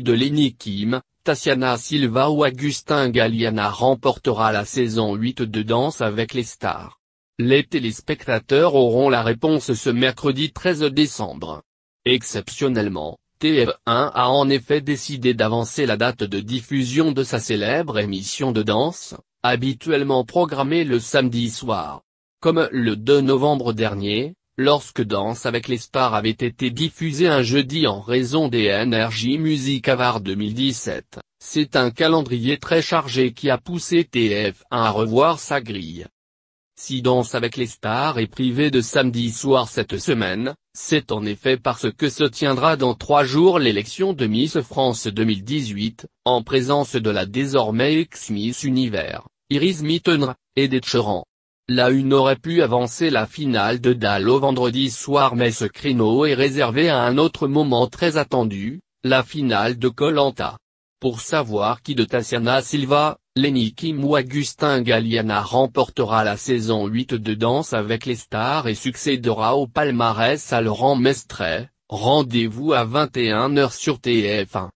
de Lenny Kim, Tatiana Silva ou Agustin Galliana remportera la saison 8 de Danse avec les stars. Les téléspectateurs auront la réponse ce mercredi 13 décembre. Exceptionnellement, TF1 a en effet décidé d'avancer la date de diffusion de sa célèbre émission de danse, habituellement programmée le samedi soir. Comme le 2 novembre dernier, lorsque Danse avec les stars avait été diffusé un jeudi en raison des NRJ Music Avar 2017, c'est un calendrier très chargé qui a poussé TF1 à revoir sa grille. Si Danse avec les stars est privé de samedi soir cette semaine, c'est en effet parce que se tiendra dans trois jours l'élection de Miss France 2018, en présence de la désormais ex-Miss Univers, Iris Mittenra, et des la une aurait pu avancer la finale de Dalle au vendredi soir mais ce créneau est réservé à un autre moment très attendu, la finale de Colanta. Pour savoir qui de Tatiana Silva, Lenny Kim ou Agustin Galliana remportera la saison 8 de Danse avec les stars et succédera au palmarès à Laurent Mestret, rendez-vous à 21h sur TF1.